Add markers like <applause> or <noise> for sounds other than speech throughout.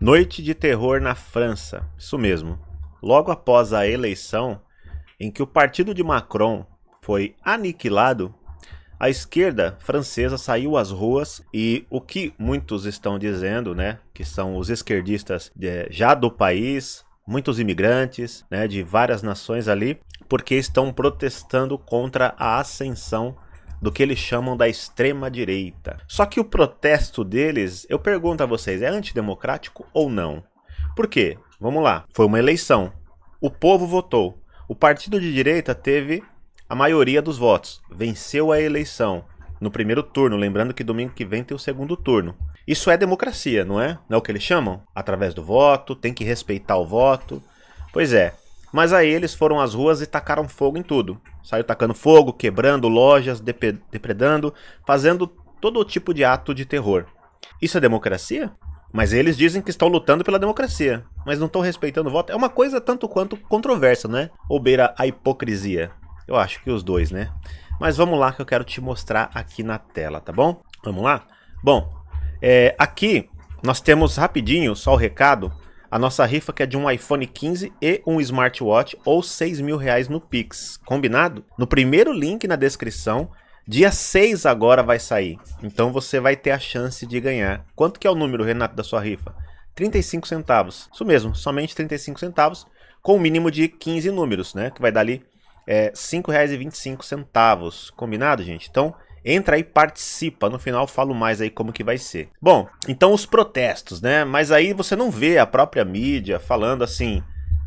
Noite de terror na França. Isso mesmo. Logo após a eleição em que o partido de Macron foi aniquilado, a esquerda francesa saiu às ruas e o que muitos estão dizendo, né, que são os esquerdistas de, já do país, muitos imigrantes, né, de várias nações ali, porque estão protestando contra a ascensão do que eles chamam da extrema-direita. Só que o protesto deles, eu pergunto a vocês, é antidemocrático ou não? Por quê? Vamos lá. Foi uma eleição. O povo votou. O partido de direita teve a maioria dos votos. Venceu a eleição no primeiro turno. Lembrando que domingo que vem tem o segundo turno. Isso é democracia, não é? Não é o que eles chamam? Através do voto, tem que respeitar o voto. Pois é. Mas aí eles foram às ruas e tacaram fogo em tudo. Saiu tacando fogo, quebrando lojas, depredando, fazendo todo tipo de ato de terror. Isso é democracia? Mas eles dizem que estão lutando pela democracia, mas não estão respeitando o voto. É uma coisa tanto quanto controversa, né? Ou beira a hipocrisia. Eu acho que os dois, né? Mas vamos lá que eu quero te mostrar aqui na tela, tá bom? Vamos lá? Bom, é, aqui nós temos rapidinho, só o recado, a nossa rifa que é de um iPhone 15 e um smartwatch ou 6 mil reais no Pix, combinado? No primeiro link na descrição, dia 6 agora vai sair, então você vai ter a chance de ganhar. Quanto que é o número, Renato, da sua rifa? 35 centavos, isso mesmo, somente 35 centavos, com o um mínimo de 15 números, né? Que vai dar ali é, R$ 5,25, combinado, gente? Então, Entra aí, participa. No final falo mais aí como que vai ser. Bom, então os protestos, né? Mas aí você não vê a própria mídia falando assim: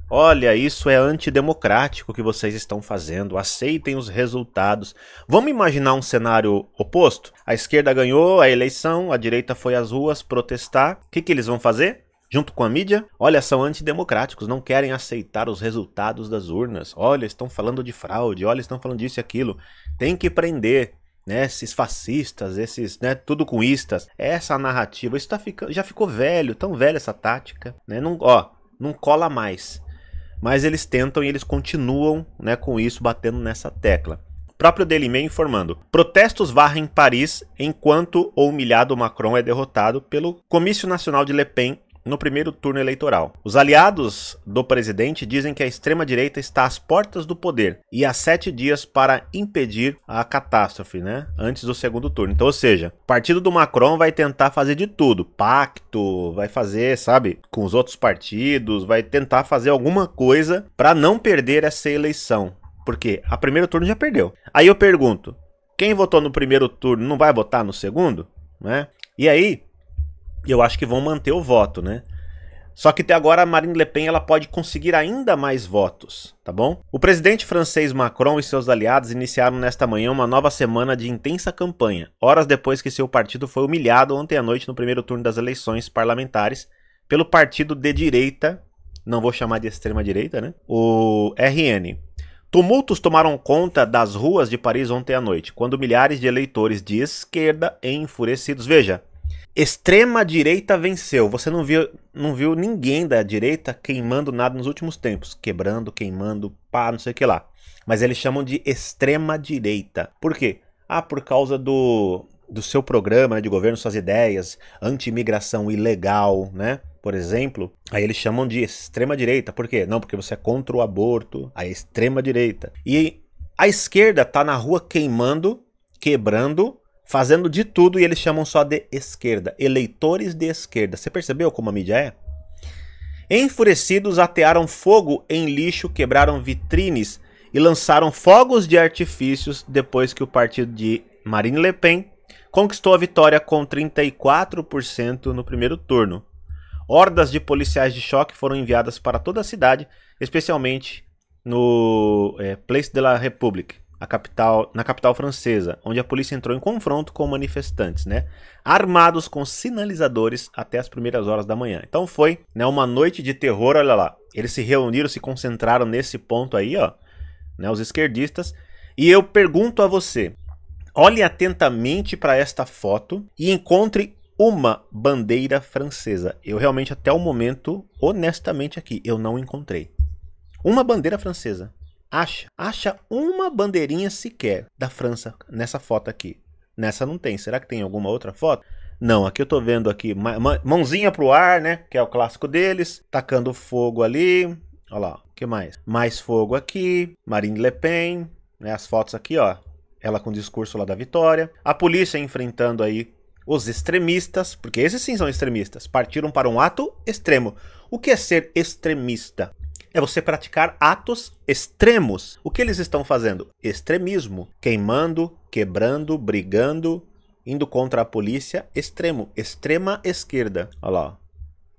Olha, isso é antidemocrático que vocês estão fazendo. Aceitem os resultados. Vamos imaginar um cenário oposto? A esquerda ganhou a eleição, a direita foi às ruas protestar. O que, que eles vão fazer? junto com a mídia, olha, são antidemocráticos, não querem aceitar os resultados das urnas. Olha, estão falando de fraude, olha, estão falando disso e aquilo. Tem que prender né, esses fascistas, esses, né, tudo com istas. Essa narrativa, isso tá ficando, já ficou velho, tão velha essa tática, né? Não, ó, não cola mais. Mas eles tentam e eles continuam, né, com isso batendo nessa tecla. O próprio Daily Mail informando: protestos varrem Paris enquanto o humilhado Macron é derrotado pelo Comício Nacional de Le Pen no primeiro turno eleitoral. Os aliados do presidente dizem que a extrema-direita está às portas do poder e há sete dias para impedir a catástrofe, né? Antes do segundo turno. Então, ou seja, o partido do Macron vai tentar fazer de tudo: pacto, vai fazer, sabe, com os outros partidos, vai tentar fazer alguma coisa para não perder essa eleição. Porque a primeiro turno já perdeu. Aí eu pergunto: quem votou no primeiro turno não vai votar no segundo? Né? E aí, e eu acho que vão manter o voto, né? Só que até agora a Marine Le Pen ela pode conseguir ainda mais votos, tá bom? O presidente francês Macron e seus aliados iniciaram nesta manhã uma nova semana de intensa campanha, horas depois que seu partido foi humilhado ontem à noite no primeiro turno das eleições parlamentares pelo partido de direita, não vou chamar de extrema direita, né? O RN. Tumultos tomaram conta das ruas de Paris ontem à noite, quando milhares de eleitores de esquerda enfurecidos, veja, Extrema direita venceu. Você não viu, não viu ninguém da direita queimando nada nos últimos tempos. Quebrando, queimando, pá, não sei o que lá. Mas eles chamam de extrema direita. Por quê? Ah, por causa do, do seu programa né, de governo, suas ideias, anti-imigração ilegal, né? Por exemplo, aí eles chamam de extrema direita. Por quê? Não, porque você é contra o aborto, a é extrema direita. E a esquerda tá na rua queimando, quebrando fazendo de tudo e eles chamam só de esquerda, eleitores de esquerda. Você percebeu como a mídia é? Enfurecidos, atearam fogo em lixo, quebraram vitrines e lançaram fogos de artifícios depois que o partido de Marine Le Pen conquistou a vitória com 34% no primeiro turno. Hordas de policiais de choque foram enviadas para toda a cidade, especialmente no é, Place de la République a capital, na capital francesa, onde a polícia entrou em confronto com manifestantes, né? Armados com sinalizadores até as primeiras horas da manhã. Então foi, né, uma noite de terror, olha lá. Eles se reuniram, se concentraram nesse ponto aí, ó, né, os esquerdistas. E eu pergunto a você, olhe atentamente para esta foto e encontre uma bandeira francesa. Eu realmente até o momento, honestamente aqui, eu não encontrei. Uma bandeira francesa. Acha, acha uma bandeirinha sequer da França nessa foto aqui. Nessa não tem. Será que tem alguma outra foto? Não, aqui eu tô vendo aqui mãozinha pro ar, né? Que é o clássico deles, tacando fogo ali. Olha lá, o que mais? Mais fogo aqui, Marine Le Pen, né? As fotos aqui, ó. Ela com o discurso lá da vitória. A polícia enfrentando aí os extremistas, porque esses sim são extremistas, partiram para um ato extremo. O que é ser extremista? é você praticar atos extremos. O que eles estão fazendo? Extremismo. Queimando, quebrando, brigando, indo contra a polícia. Extremo. Extrema esquerda. Olha lá.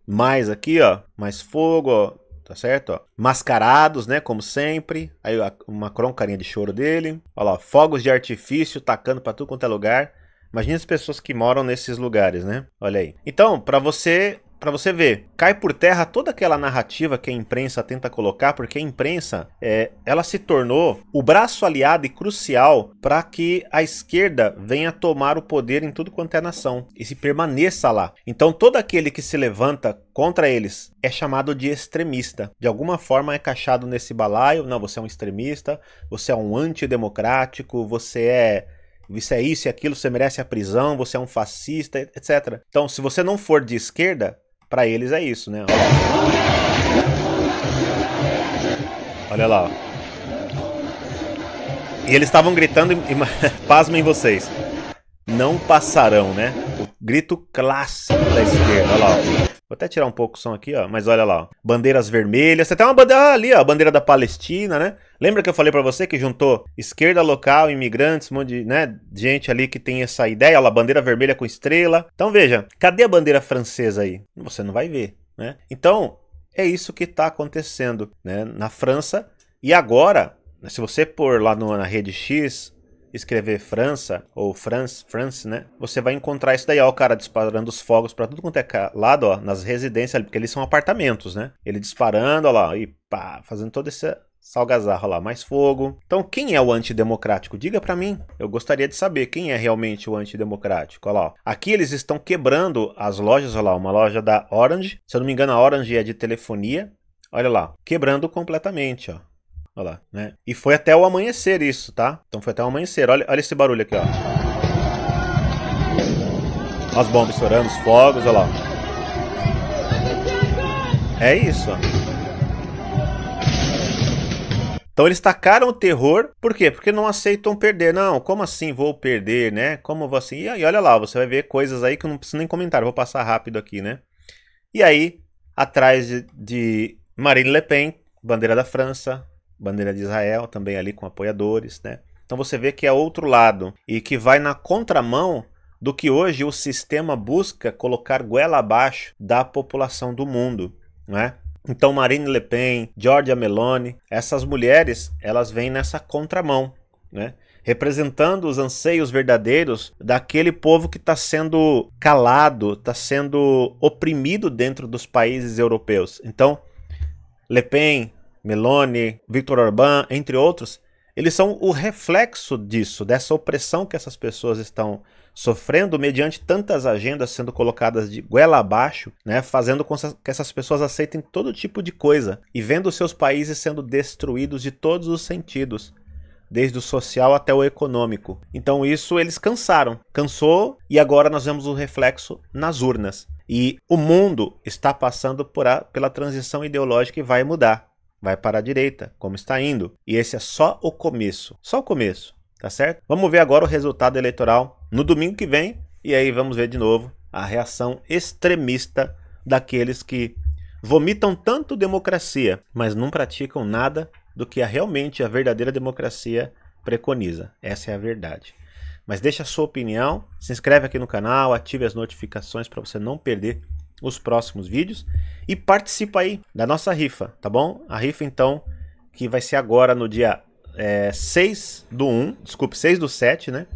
Mais aqui, ó. Mais fogo, ó. Tá certo? Ó. Mascarados, né? Como sempre. Aí o Macron, carinha de choro dele. Olha lá. Fogos de artifício tacando para tudo quanto é lugar. Imagina as pessoas que moram nesses lugares, né? Olha aí. Então, para você para você ver, cai por terra toda aquela narrativa que a imprensa tenta colocar, porque a imprensa é, ela se tornou o braço aliado e crucial para que a esquerda venha tomar o poder em tudo quanto é nação e se permaneça lá. Então todo aquele que se levanta contra eles é chamado de extremista. De alguma forma é cachado nesse balaio, não, você é um extremista, você é um antidemocrático, você é isso é isso e aquilo, você merece a prisão, você é um fascista, etc. Então, se você não for de esquerda, para eles é isso, né? Olha lá. Ó. E eles estavam gritando, <laughs> pasmem vocês. Não passarão, né? O grito clássico da esquerda, olha lá. Ó. Vou até tirar um pouco o som aqui, ó. Mas olha lá, ó. bandeiras vermelhas. Tem até uma bandeira ah, ali, ó, a bandeira da Palestina, né? Lembra que eu falei para você que juntou esquerda local, imigrantes, um monte de né, gente ali que tem essa ideia, olha lá, bandeira vermelha com estrela. Então veja, cadê a bandeira francesa aí? Você não vai ver, né? Então é isso que está acontecendo né, na França. E agora, né, se você pôr lá no, na rede X escrever França ou France, France, né? Você vai encontrar isso daí, ó, o cara disparando os fogos para tudo quanto é lado, ó, nas residências ali, porque eles são apartamentos, né? Ele disparando, ó lá, e pá, fazendo toda essa Salgazarra lá, mais fogo. Então, quem é o antidemocrático? Diga para mim. Eu gostaria de saber quem é realmente o antidemocrático. Olha lá. Ó. Aqui eles estão quebrando as lojas. ó lá, uma loja da Orange. Se eu não me engano, a Orange é de telefonia. Olha lá, quebrando completamente, ó. Olha lá, né? E foi até o amanhecer isso, tá? Então foi até o amanhecer. Olha, olha esse barulho aqui, ó. As bombas estourando, os fogos, olha lá. É isso, ó. Então eles tacaram o terror, por quê? Porque não aceitam perder. Não, como assim vou perder, né? Como vou assim? E olha lá, você vai ver coisas aí que eu não preciso nem comentar, vou passar rápido aqui, né? E aí, atrás de Marine Le Pen, bandeira da França, bandeira de Israel também ali com apoiadores, né? Então você vê que é outro lado e que vai na contramão do que hoje o sistema busca colocar goela abaixo da população do mundo, né? Então Marine Le Pen, Giorgia Meloni, essas mulheres, elas vêm nessa contramão, né? Representando os anseios verdadeiros daquele povo que está sendo calado, está sendo oprimido dentro dos países europeus. Então, Le Pen, Meloni, Victor Orbán, entre outros, eles são o reflexo disso, dessa opressão que essas pessoas estão sofrendo mediante tantas agendas sendo colocadas de goela abaixo, né, fazendo com que essas pessoas aceitem todo tipo de coisa e vendo seus países sendo destruídos de todos os sentidos, desde o social até o econômico. Então isso eles cansaram, cansou e agora nós vemos o reflexo nas urnas. E o mundo está passando a, pela transição ideológica e vai mudar vai para a direita, como está indo. E esse é só o começo, só o começo, tá certo? Vamos ver agora o resultado eleitoral no domingo que vem e aí vamos ver de novo a reação extremista daqueles que vomitam tanto democracia, mas não praticam nada do que a, realmente a verdadeira democracia preconiza. Essa é a verdade. Mas deixa a sua opinião, se inscreve aqui no canal, ative as notificações para você não perder os próximos vídeos e participa aí da nossa rifa, tá bom? A rifa então que vai ser agora no dia é, 6 do 1, desculpe, 6 do 7, né?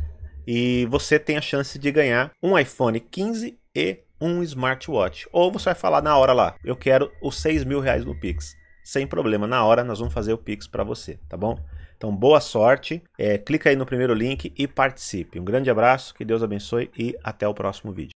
E você tem a chance de ganhar um iPhone 15 e um smartwatch. Ou você vai falar na hora lá, eu quero os 6 mil reais no Pix. Sem problema, na hora nós vamos fazer o Pix para você, tá bom? Então, boa sorte. É, clica aí no primeiro link e participe. Um grande abraço, que Deus abençoe e até o próximo vídeo.